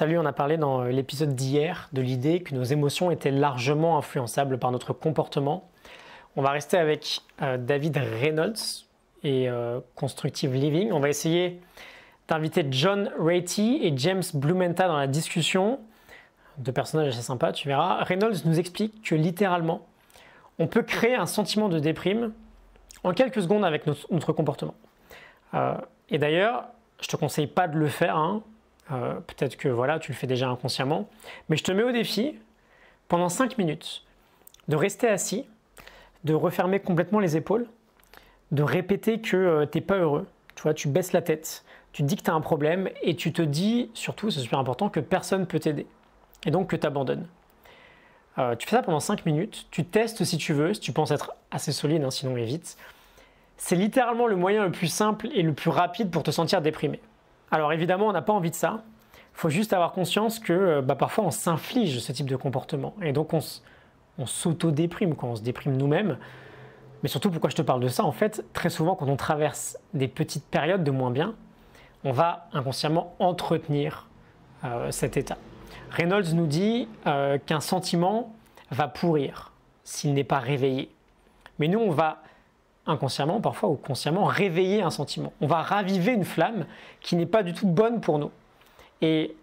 Salut, on a parlé dans euh, l'épisode d'hier de l'idée que nos émotions étaient largement influençables par notre comportement. On va rester avec euh, David Reynolds et euh, Constructive Living. On va essayer d'inviter John Ratey et James Blumenthal dans la discussion. Deux personnages assez sympas, tu verras. Reynolds nous explique que littéralement, on peut créer un sentiment de déprime en quelques secondes avec notre, comportement. et d'ailleurs, je te conseille pas de le faire, hein, euh, peut-être que voilà, tu le fais déjà inconsciemment. Mais je te mets au défi, pendant 5 minutes, de rester assis, de refermer complètement les épaules, de répéter que tu euh, t'es pas heureux. Tu vois, tu baisses la tête, tu te dis que tu as un problème et tu te dis surtout, c'est super important, que personne peut t'aider. Et donc que tu abandonnes. Euh, tu fais ça pendant 5 minutes, tu testes si tu veux, si tu penses être assez solide, hein, sinon évite. C'est littéralement le moyen le plus simple et le plus rapide pour te sentir déprimé. Alors évidemment, on n'a pas envie de ça. Il faut juste avoir conscience que euh, bah, parfois on s'inflige ce type de comportement. Et donc on, s'auto-déprime, quand on se déprime nous-mêmes. Mais surtout, pourquoi je te parle de ça En fait, très souvent, quand on traverse des petites périodes de moins bien, on va inconsciemment entretenir euh, cet état. Reynolds nous dit euh, qu'un sentiment va pourrir s'il n'est pas réveillé. Mais nous, on va inconsciemment parfois ou consciemment réveiller un sentiment. On va raviver une flamme qui n'est pas du tout bonne pour nous. Et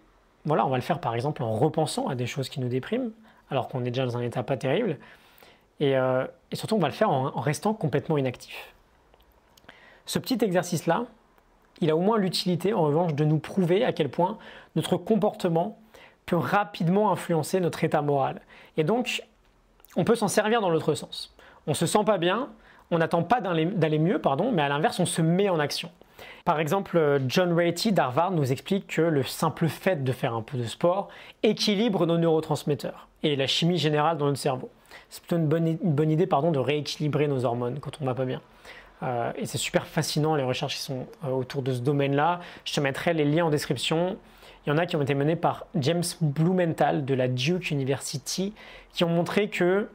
voilà, on va le faire par exemple en repensant à des choses qui nous dépriment, alors qu'on est déjà dans un état pas terrible. Euh, et, surtout, on va le faire en, en restant complètement inactif. Ce petit exercice-là, il a au moins l'utilité, en revanche, de nous prouver à quel point notre comportement peut rapidement influencer notre état moral. Et donc, on peut s'en servir dans l'autre sens. On se sent pas bien, on n'attend pas d'aller mieux, pardon, mais à l'inverse, on se met en action. Par exemple, euh, John Ratey d'Harvard nous explique que le simple fait de faire un peu de sport équilibre nos neurotransmetteurs et la chimie générale dans notre cerveau. C'est plutôt une bonne, idée pardon, de rééquilibrer nos hormones quand on va pas bien. Euh, et c'est super fascinant les recherches qui sont euh, autour de ce domaine-là. Je te mettrai les liens en description. Il y en a qui ont été menées par James Blumenthal de la Duke University qui ont montré que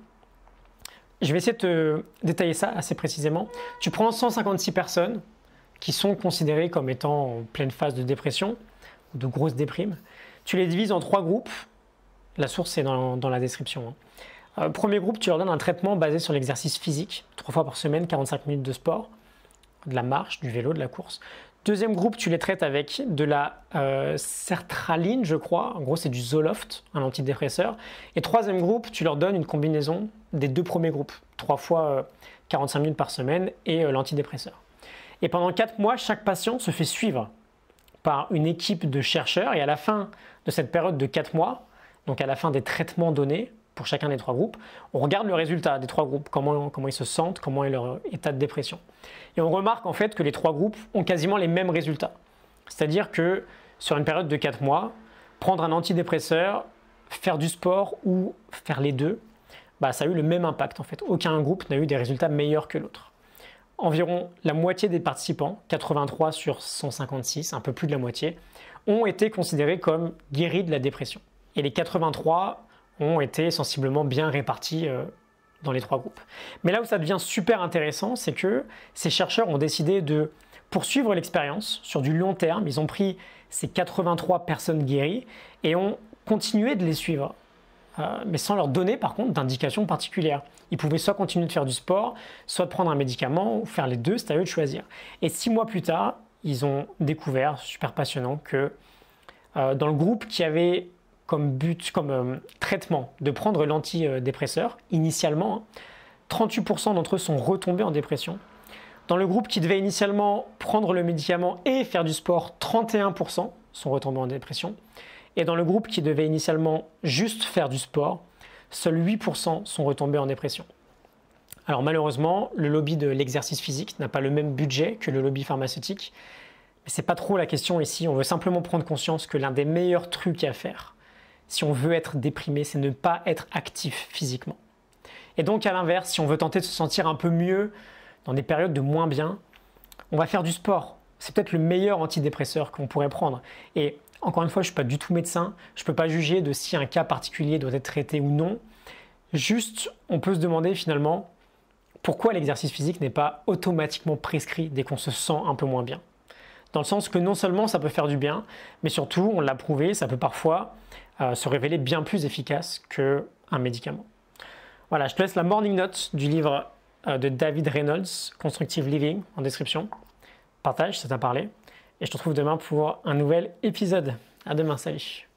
je vais essayer de détailler ça assez précisément. Tu prends 156 personnes qui sont considérées comme étant en pleine phase de dépression ou de grosse déprime. Tu les divises en trois groupes. La source est dans, la description. Hein. Euh, premier groupe, tu leur donnes un traitement basé sur l'exercice physique, trois fois par semaine, 45 minutes de sport, de la marche, du vélo, de la course. Deuxième groupe, tu les traites avec de la euh, sertraline, je crois. En gros, c'est du Zoloft, un antidépresseur. Et troisième groupe, tu leur donnes une combinaison des deux premiers groupes, trois fois 45 euh, minutes par semaine et euh, l'antidépresseur. Et pendant quatre mois, chaque patient se fait suivre par une équipe de chercheurs. Et à la fin de cette période de quatre mois, donc à la fin des traitements donnés, pour chacun des trois groupes. On regarde le résultat des trois groupes, comment, comment ils se sentent, comment est leur état de dépression. Et on remarque en fait que les trois groupes ont quasiment les mêmes résultats. C'est-à-dire que sur une période de quatre mois, prendre un antidépresseur, faire du sport ou faire les deux, bah, ça a eu le même impact en fait. Aucun groupe n'a eu des résultats meilleurs que l'autre. Environ la moitié des participants, 83 sur 156, un peu plus de la moitié, ont été considérés comme guéris de la dépression. Et les 83 ont été sensiblement bien répartis euh, dans les trois groupes. Mais là où ça devient super intéressant, c'est que ces chercheurs ont décidé de poursuivre l'expérience sur du long terme. Ils ont pris ces 83 personnes guéries et ont continué de les suivre. Euh, mais sans leur donner par contre d'indications particulières. Ils pouvaient soit continuer de faire du sport, soit prendre un médicament, ou faire les deux, c'est à eux de choisir. Et six mois plus tard, ils ont découvert, super passionnant, que euh, dans le groupe qui avait comme but, comme euh, traitement de prendre l'antidépresseur, initialement, 38% hein. d'entre eux sont retombés en dépression. Dans le groupe qui devait initialement prendre le médicament et faire du sport, 31% sont retombés en dépression. Et dans le groupe qui devait initialement juste faire du sport, seuls 8% sont retombés en dépression. Alors malheureusement, le lobby de l'exercice physique n'a pas le même budget que le lobby pharmaceutique. Mais n'est pas trop la question ici, on veut simplement prendre conscience que l'un des meilleurs trucs à faire, si on veut être déprimé, c'est ne pas être actif physiquement. Et donc à l'inverse, si on veut tenter de se sentir un peu mieux dans des périodes de moins bien, on va faire du sport. C'est peut-être le meilleur antidépresseur qu'on pourrait prendre. Et encore une fois, je ne suis pas du tout médecin, je ne peux pas juger de si un cas particulier doit être traité ou non. Juste, on peut se demander finalement pourquoi l'exercice physique n'est pas automatiquement prescrit dès qu'on se sent un peu moins bien dans le sens que non seulement ça peut faire du bien, mais surtout, on l'a prouvé, ça peut parfois euh, se révéler bien plus efficace qu'un médicament. Voilà, je te laisse la morning note du livre euh, de David Reynolds, Constructive Living, en description. Partage si ça t'a parlé. Et je te retrouve demain pour un nouvel épisode. À demain, salut